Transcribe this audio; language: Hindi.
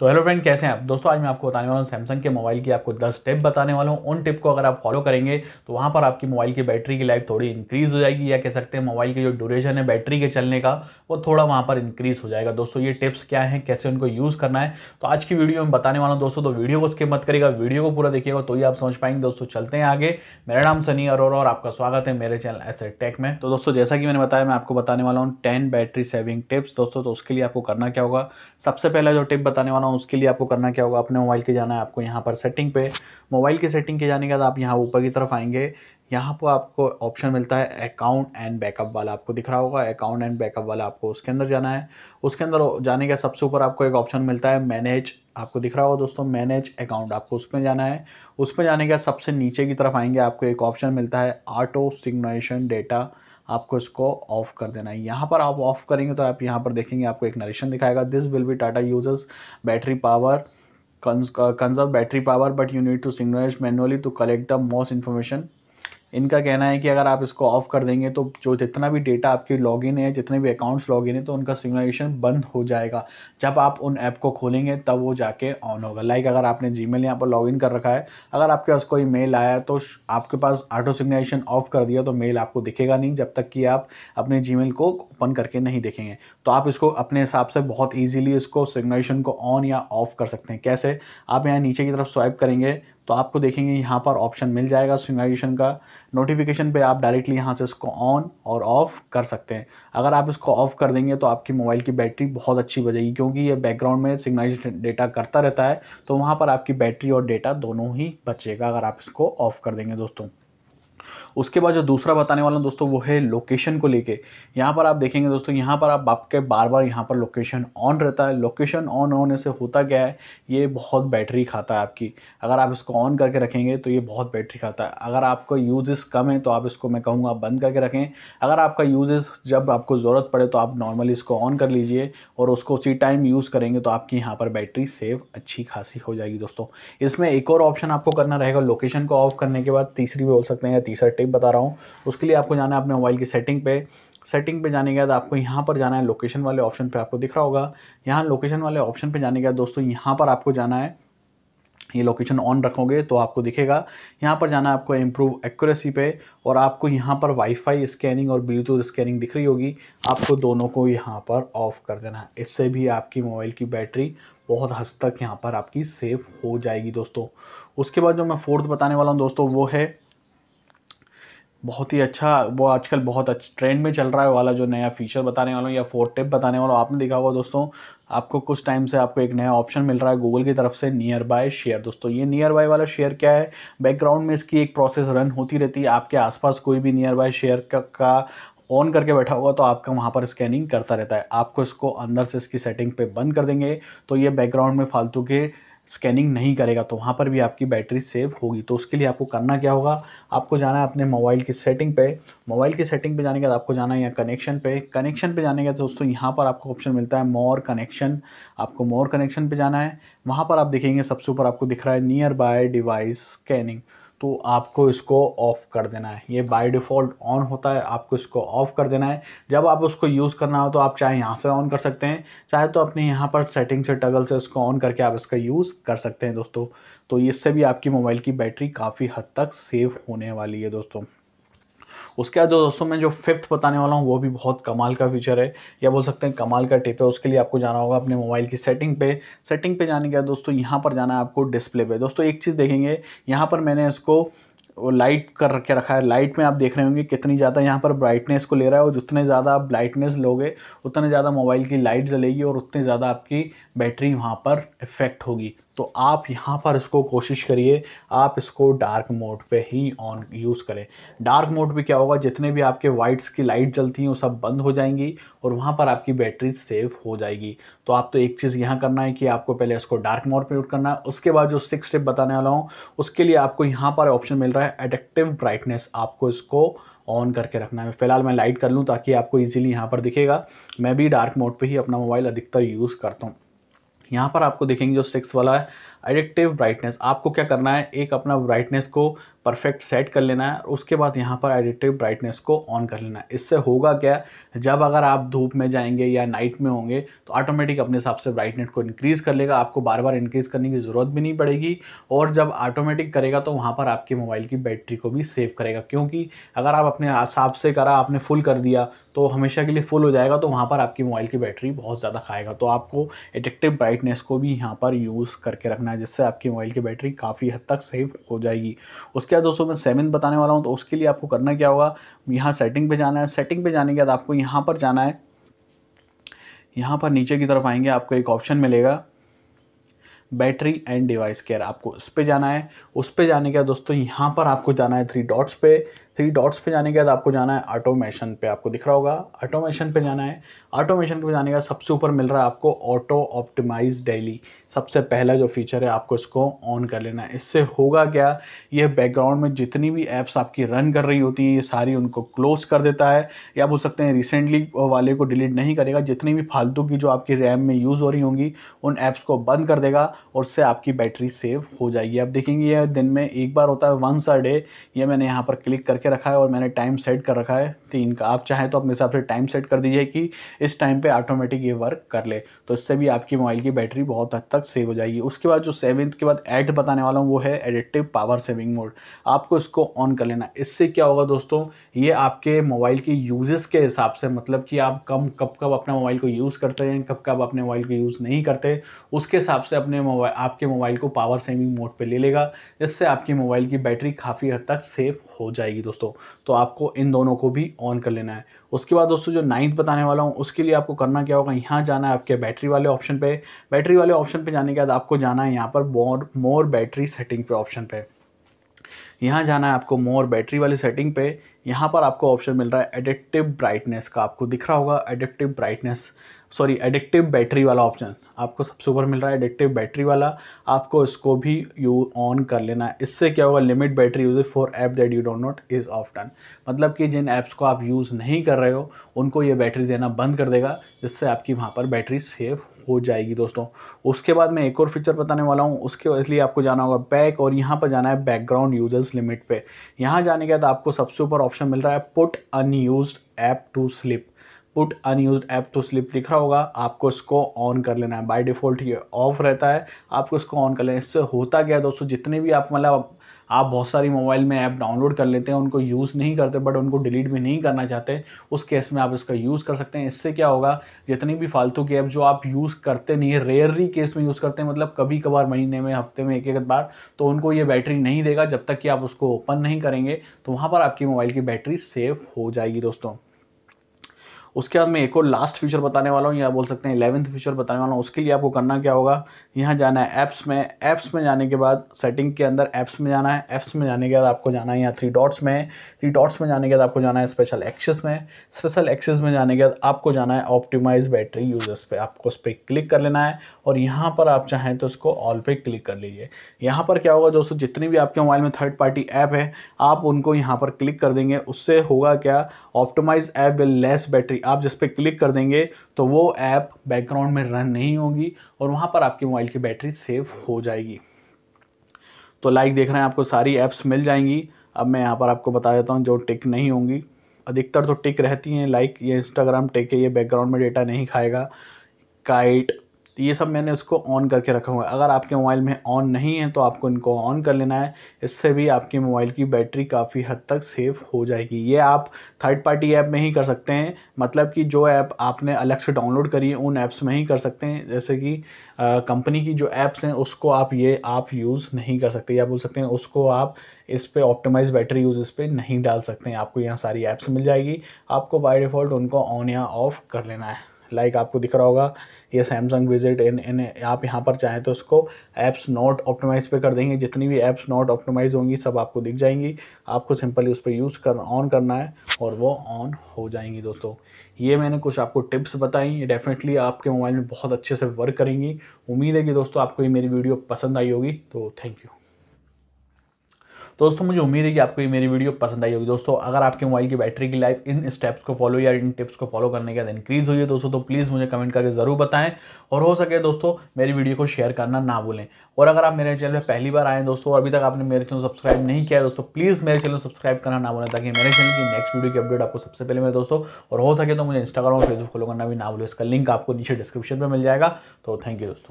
तो हेलो फ्रेंड कैसे हैं आप दोस्तों आज मैं आपको बताने वाला हूँ सैमसंग के मोबाइल की आपको 10 टिप बताने वाला हूँ उन टिप को अगर आप फॉलो करेंगे तो वहाँ पर आपकी मोबाइल की बैटरी की लाइफ थोड़ी इंक्रीज हो जाएगी या कह सकते हैं मोबाइल की जो ड्यूरेशन है बैटरी के चलने का वो थोड़ा वहाँ पर इंक्रीज हो जाएगा दोस्तों ये टिप्स क्या है कैसे उनको यूज़ करना है तो आज की वीडियो में बताने वाला हूँ दोस्तों तो वीडियो को स्किप मत करेगा वीडियो को पूरा देखिएगा तो ही आप समझ पाएंगे दोस्तों चलते हैं आगे मेरा नाम सनी अरोरा और आपका स्वागत है मेरे चैनल ऐसे टेक में तो दोस्तों जैसा कि मैंने बताया मैं आपको बताने वाला हूँ टेन बैटरी सेविंग टिप्स दोस्तों तो उसके लिए आपको करना क्या होगा सबसे पहला जो टिप बताने वाला हो उसके लिए आपको करना क्या होगा अपने मोबाइल के जाना है आपको यहाँ पर सेटिंग पे मोबाइल की सेटिंग के जाने के बाद आप यहाँ ऊपर की तरफ आएंगे यहाँ पर आपको ऑप्शन मिलता है अकाउंट एंड बैकअप वाला आपको दिख रहा होगा अकाउंट एंड बैकअप वाला आपको उसके अंदर जाना है उसके अंदर जाने के सबसे ऊपर आपको एक ऑप्शन मिलता है मैनेज आपको दिख रहा होगा दोस्तों मैनेज अकाउंट आपको उसमें जाना है उसमें जाने के सबसे नीचे की तरफ आएंगे आपको एक ऑप्शन मिलता है ऑटो सिग्नेशन डेटा आपको इसको ऑफ कर देना है यहाँ पर आप ऑफ करेंगे तो आप यहाँ पर देखेंगे आपको एक नरेशन दिखाएगा this will be data users battery power conserve battery power but you need to signalize manually to collect the most information इनका कहना है कि अगर आप इसको ऑफ कर देंगे तो जो जितना भी डेटा आपके लॉगिन है जितने भी अकाउंट्स लॉगिन है तो उनका सिग्नलाइजेशन बंद हो जाएगा जब आप उन ऐप को खोलेंगे तब वो जाके ऑन होगा लाइक अगर आपने जी मेल यहाँ पर लॉगिन कर रखा है अगर आपके पास कोई मेल आया तो आपके पास ऑटो सिग्नलाइजेशन ऑफ कर दिया तो मेल आपको दिखेगा नहीं जब तक कि आप अपने जी को ओपन करके नहीं देखेंगे तो आप इसको अपने हिसाब से बहुत ईजिली इसको सिग्नलाइजेशन को ऑन या ऑफ कर सकते हैं कैसे आप यहाँ नीचे की तरफ स्वाइप करेंगे तो आपको देखेंगे यहाँ पर ऑप्शन मिल जाएगा सिग्नाइजेशन का नोटिफिकेशन पे आप डायरेक्टली यहाँ से इसको ऑन और ऑफ़ कर सकते हैं अगर आप इसको ऑफ़ कर देंगे तो आपकी मोबाइल की बैटरी बहुत अच्छी बजेगी क्योंकि ये बैकग्राउंड में सिग्नाइजेशन डेटा करता रहता है तो वहाँ पर आपकी बैटरी और डेटा दोनों ही बचेगा अगर आप इसको ऑफ़ कर देंगे दोस्तों उसके बाद जो दूसरा बताने वाला हूँ दोस्तों वो है लोकेशन को लेके यहाँ पर आप देखेंगे दोस्तों यहाँ पर आप आपके बार बार यहाँ पर लोकेशन ऑन रहता है लोकेशन ऑन होने से होता क्या है ये बहुत बैटरी खाता है आपकी अगर आप इसको ऑन करके रखेंगे तो ये बहुत बैटरी खाता है अगर आपका यूजेस कम है तो आप इसको मैं कहूँगा बंद करके रखें अगर आपका यूजेस जब आपको ज़रूरत पड़े तो आप नॉर्मली इसको ऑन कर लीजिए और उसको उसी टाइम यूज़ करेंगे तो आपकी यहाँ पर बैटरी सेव अच्छी खासी हो जाएगी दोस्तों इसमें एक और ऑप्शन आपको करना रहेगा लोकेशन को ऑफ करने के बाद तीसरी भी बोल सकते हैं या तीसरा टाइप बता रहा हूँ उसके लिए आपको जाना है अपने मोबाइल की सेटिंग पे सेटिंग पे जाने के बाद आपको यहाँ पर जाना है लोकेशन वाले ऑप्शन पे आपको दिख रहा होगा यहाँ लोकेशन वाले ऑप्शन पे जाने के बाद दोस्तों यहाँ पर आपको जाना है ये लोकेशन ऑन रखोगे तो आपको दिखेगा यहाँ पर जाना है आपको इम्प्रूव एक्यूरेसी पे और आपको यहाँ पर वाईफाई स्कैनिंग और ब्लूटूथ स्कैनिंग दिख रही होगी आपको दोनों को यहाँ पर ऑफ़ कर देना है इससे भी आपकी मोबाइल की बैटरी बहुत हद तक यहाँ पर आपकी सेफ़ हो जाएगी दोस्तों उसके बाद जो मैं फोर्थ बताने वाला हूँ दोस्तों वो है बहुत ही अच्छा वो आजकल बहुत अच्छा ट्रेंड में चल रहा है वाला जो नया फीचर बताने वाला हूँ या फोर टिप बताने वाला हूँ आपने देखा होगा दोस्तों आपको कुछ टाइम से आपको एक नया ऑप्शन मिल रहा है गूगल की तरफ से नियर बाय शेयर दोस्तों ये नियर बाय वाला शेयर क्या है बैकग्राउंड में इसकी एक प्रोसेस रन होती रहती है आपके आसपास कोई भी नियर बाय शेयर का, का ऑन करके बैठा होगा तो आपका वहाँ पर स्कैनिंग करता रहता है आपको इसको अंदर से इसकी सेटिंग पे बंद कर देंगे तो ये बैकग्राउंड में फालतू के स्कैनिंग नहीं करेगा तो वहाँ पर भी आपकी बैटरी सेव होगी तो उसके लिए आपको करना क्या होगा आपको जाना है अपने मोबाइल की सेटिंग पे मोबाइल की सेटिंग पे जाने के बाद आपको जाना है यहाँ कनेक्शन पे कनेक्शन पे जाने के बाद दोस्तों यहाँ पर आपको ऑप्शन मिलता है मोर कनेक्शन आपको मोर कनेक्शन पर जाना है वहाँ पर आप देखेंगे सबसे ऊपर आपको दिख रहा है नियर बाय डिवाइस स्कैनिंग तो आपको इसको ऑफ़ कर देना है ये बाय डिफ़ॉल्ट ऑन होता है आपको इसको ऑफ़ कर देना है जब आप उसको यूज़ करना हो तो आप चाहे यहाँ से ऑन कर सकते हैं चाहे तो अपने यहाँ पर सेटिंग से टगल से इसको ऑन करके आप इसका यूज़ कर सकते हैं दोस्तों तो इससे भी आपकी मोबाइल की बैटरी काफ़ी हद तक सेफ होने वाली है दोस्तों उसके बाद दोस्तों मैं जो फिफ्थ बताने वाला हूँ वो भी बहुत कमाल का फीचर है या बोल सकते हैं कमाल का टिप है उसके लिए आपको जाना होगा अपने मोबाइल की सेटिंग पे सेटिंग पे जाने के बाद दोस्तों यहाँ पर जाना है आपको डिस्प्ले पे दोस्तों एक चीज़ देखेंगे यहाँ पर मैंने इसको वो लाइट कर के रखा है लाइट में आप देख रहे होंगे कितनी ज़्यादा यहाँ पर ब्राइटनेस को ले रहा है और जितने ज़्यादा आप ब्राइटनेस लोगे उतने ज़्यादा मोबाइल की लाइट जलेगी और उतनी ज़्यादा आपकी बैटरी वहाँ पर इफेक्ट होगी तो आप यहाँ पर इसको कोशिश करिए आप इसको डार्क मोड पे ही ऑन यूज़ करें डार्क मोड पे क्या होगा जितने भी आपके वाइट्स की लाइट जलती हैं वो सब बंद हो जाएंगी और वहाँ पर आपकी बैटरी सेव हो जाएगी तो आप तो एक चीज़ यहाँ करना है कि आपको पहले इसको डार्क मोड पर यूट करना है उसके बाद जो सिक्स स्टेप बताने वाला हूँ उसके लिए आपको यहाँ पर ऑप्शन मिल रहा है एडेक्टिव ब्राइटनेस आपको इसको ऑन करके रखना है फिलहाल मैं लाइट कर लूँ ताकि आपको ईजिली यहाँ पर दिखेगा मैं भी डार्क मोड पर ही अपना मोबाइल अधिकतर यूज़ करता हूँ यहाँ पर आपको देखेंगे जो सिक्स वाला है एडिक्टिव ब्राइटनेस आपको क्या करना है एक अपना ब्राइटनेस को परफेक्ट सेट कर लेना है उसके बाद यहाँ पर एडिटिव ब्राइटनेस को ऑन कर लेना है इससे होगा क्या जब अगर आप धूप में जाएंगे या नाइट में होंगे तो ऑटोमेटिक अपने हिसाब से ब्राइटनेस को इंक्रीज़ कर लेगा आपको बार बार इंक्रीज़ करने की ज़रूरत भी नहीं पड़ेगी और जब ऑटोमेटिक करेगा तो वहाँ पर आपके मोबाइल की बैटरी को भी सेव करेगा क्योंकि अगर आप अपने हिसाब से करा आपने फुल कर दिया तो हमेशा के लिए फुल हो जाएगा तो वहाँ पर आपकी मोबाइल की बैटरी बहुत ज़्यादा खाएगा तो आपको एडिक्टिव ब्राइटनेस को भी यहाँ पर यूज़ करके रखना है जिससे आपकी मोबाइल की बैटरी काफ़ी हद तक सेव हो जाएगी उसके क्या दोस्तों मैं सेवन बताने वाला हूँ तो उसके लिए आपको करना क्या होगा यहाँ सेटिंग पे जाना है सेटिंग पे जाने के बाद आपको यहाँ पर जाना है यहाँ पर नीचे की तरफ आएंगे आपको एक ऑप्शन मिलेगा बैटरी एंड डिवाइस केयर आपको उस पर जाना है उस पर जाने के बाद दोस्तों यहाँ पर आपको जाना है थ्री डॉट्स पे थ्री डॉट्स पे जाने के बाद आपको जाना है ऑटोमेशन पे आपको दिख रहा होगा ऑटोमेशन पे जाना है ऑटोमेशन पे जाने का सबसे ऊपर मिल रहा है आपको ऑटो ऑप्टिमाइज डेली सबसे पहला जो फीचर है आपको इसको ऑन कर लेना है इससे होगा क्या ये बैकग्राउंड में जितनी भी ऐप्स आपकी रन कर रही होती है ये सारी उनको क्लोज कर देता है या बोल सकते हैं रिसेंटली वाले को डिलीट नहीं करेगा जितनी भी फालतू की जो आपकी रैम में यूज़ हो रही होंगी उन ऐप्स को बंद कर देगा और उससे आपकी बैटरी सेव हो जाएगी आप देखेंगे ये दिन में एक बार होता है वंस अ डे ये मैंने यहाँ पर क्लिक करके के रखा है और मैंने टाइम सेट कर रखा है तीन का आप चाहें तो अपने हिसाब से टाइम सेट कर दीजिए कि इस टाइम पे ऑटोमेटिक ये वर्क कर ले तो इससे भी आपकी मोबाइल की बैटरी बहुत हद तक सेव हो जाएगी उसके बाद जो सेवन्थ के बाद एट बताने वाला हूँ वो है एडिक्टिव पावर सेविंग मोड आपको इसको ऑन कर लेना इससे क्या होगा दोस्तों ये आपके मोबाइल की यूजेस के हिसाब से मतलब कि आप कम कब कब अपने मोबाइल को यूज़ करते हैं कब कब अपने मोबाइल को यूज़ नहीं करते उसके हिसाब से अपने मोबाइल आपके मोबाइल को पावर सेविंग मोड पर ले लेगा इससे आपकी मोबाइल की बैटरी काफ़ी हद तक सेफ हो जाएगी दोस्तों तो आपको इन दोनों को भी ऑन कर लेना है उसके बाद दोस्तों जो नाइन्थ बताने वाला हूँ उसके लिए आपको करना क्या होगा यहाँ जाना है आपके बैटरी वाले ऑप्शन पे बैटरी वाले ऑप्शन पे जाने के बाद आपको जाना है यहाँ पर मोर मोर बैटरी सेटिंग पे ऑप्शन पे यहाँ जाना है आपको मोर बैटरी वाली सेटिंग पे यहाँ पर आपको ऑप्शन मिल रहा है एडिक्टिव ब्राइटनेस का आपको दिख रहा होगा adaptive brightness sorry adaptive battery वाला ऑप्शन आपको सबसे ऊपर मिल रहा है एडिक्टिव बैटरी वाला आपको इसको भी यू ऑन कर लेना है इससे क्या होगा limit battery use for app that you don't not is off done मतलब कि जिन ऐप्स को आप यूज़ नहीं कर रहे हो उनको ये बैटरी देना बंद कर देगा जिससे आपकी वहाँ पर बैटरी सेव हो जाएगी दोस्तों उसके बाद मैं एक और फीचर बताने वाला हूँ उसके इसलिए आपको जाना होगा बैक और यहाँ पर जाना है बैकग्राउंड यूजर्स लिमिट पे यहाँ जाने के बाद आपको सबसे ऊपर ऑप्शन ऑप्शन मिल रहा है put unused app to sleep put unused app to sleep दिख रहा होगा आपको इसको ऑन कर लेना है बाय डिफ़ॉल्ट ये ऑफ रहता है आपको इसको ऑन कर लेना इससे होता क्या है दोस्तों जितने भी आप मतलब आप बहुत सारी मोबाइल में ऐप डाउनलोड कर लेते हैं उनको यूज़ नहीं करते बट उनको डिलीट भी नहीं करना चाहते उस केस में आप इसका यूज़ कर सकते हैं इससे क्या होगा जितनी भी फालतू की ऐप जो आप यूज़ करते नहीं है रेयरली केस में यूज़ करते हैं मतलब कभी कभार महीने में हफ्ते में एक एक बार तो उनको ये बैटरी नहीं देगा जब तक कि आप उसको ओपन नहीं करेंगे तो वहाँ पर आपकी मोबाइल की बैटरी सेफ हो जाएगी दोस्तों उसके बाद मैं एक और लास्ट फीचर बताने वाला हूँ या बोल सकते हैं इलेवंथ फीचर बताने वाला हूँ उसके लिए आपको करना क्या होगा यहाँ जाना है ऐप्स में ऐप्स में जाने के बाद सेटिंग के अंदर ऐप्स में जाना है ऐप्स में जाने के बाद आपको जाना है यहाँ थ्री डॉट्स में थ्री डॉट्स में जाने के बाद आपको जाना है स्पेशल एक्सेस में स्पेशल एक्सेस में जाने के बाद आपको जाना है ऑप्टिमाइज बैटरी यूजर्स पर आपको उस पर क्लिक कर लेना है और यहाँ पर आप चाहें तो उसको ऑल पे क्लिक कर लीजिए यहाँ पर क्या होगा दोस्तों जितनी भी आपके मोबाइल में थर्ड पार्टी ऐप है आप उनको यहाँ पर क्लिक कर देंगे उससे होगा क्या optimize app will less battery आप जिस पर क्लिक कर देंगे तो वो ऐप बैकग्राउंड में रन नहीं होगी और वहाँ पर आपके मोबाइल की बैटरी सेव हो जाएगी तो लाइक देख रहे हैं आपको सारी ऐप्स मिल जाएंगी अब मैं यहाँ पर आपको बता देता हूँ जो टिक नहीं होंगी अधिकतर तो टिक रहती हैं लाइक ये इंस्टाग्राम टिक है ये बैकग्राउंड में डेटा नहीं खाएगा काइट तो ये सब मैंने उसको ऑन करके रखा हुआ है अगर आपके मोबाइल में ऑन नहीं है तो आपको इनको ऑन कर लेना है इससे भी आपके मोबाइल की बैटरी काफ़ी हद तक सेफ हो जाएगी ये आप थर्ड पार्टी ऐप में ही कर सकते हैं मतलब कि जो ऐप आपने अलग से डाउनलोड करी है उन ऐप्स में ही कर सकते हैं जैसे कि कंपनी की जो ऐप्स हैं उसको आप ये आप यूज़ नहीं कर सकते या बोल सकते हैं उसको आप इस पर ऑप्टिमाइज बैटरी यूज़ इस पर नहीं डाल सकते हैं आपको यहाँ सारी ऐप्स मिल जाएगी आपको बाय डिफ़ॉल्ट उनको ऑन या ऑफ़ कर लेना है लाइक like आपको दिख रहा होगा ये सैमसंग विजिट इन इन आप यहाँ पर चाहें तो उसको ऐप्स नॉट ऑप्टोमाइज पे कर देंगे जितनी भी ऐप्स नॉट ऑप्टोमाइज होंगी सब आपको दिख जाएंगी आपको सिंपली उस पर यूज़ कर ऑन करना है और वो ऑन हो जाएंगी दोस्तों ये मैंने कुछ आपको टिप्स बताई डेफिनेटली आपके मोबाइल में बहुत अच्छे से वर्क करेंगी उम्मीद है कि दोस्तों आपको ये मेरी वीडियो पसंद आई होगी तो थैंक यू दोस्तों मुझे उम्मीद है कि आपको ये मेरी वीडियो पसंद आई होगी दोस्तों अगर आपके मोबाइल की बैटरी की लाइफ इन स्टेप्स को फॉलो या इन टिप्स को फॉलो करने के बाद इंक्रीज़ हुई है दोस्तों तो प्लीज़ मुझे कमेंट करके ज़रूर बताएं और हो सके दोस्तों मेरी वीडियो को शेयर करना ना भूलें और अगर आप मेरे चैनल पर पहली बार आए दोस्तों अभी तक आपने मेरे चैनल सब्सक्राइब नहीं किया दोस्तों प्लीज़ मेरे चैनल सब्सक्राइब करना ना भूलें ताकि मेरे चैनल की नेक्स्ट वीडियो की अपडेट आपको सबसे पहले मेरे दोस्तों और हो सके तो मुझे इंस्टाग्राम और फेसबुक फॉलो करना भी ना भूलें इसका लिंक आपको नीचे डिस्क्रिप्शन में मिल जाएगा तो थैंक यू दोस्तों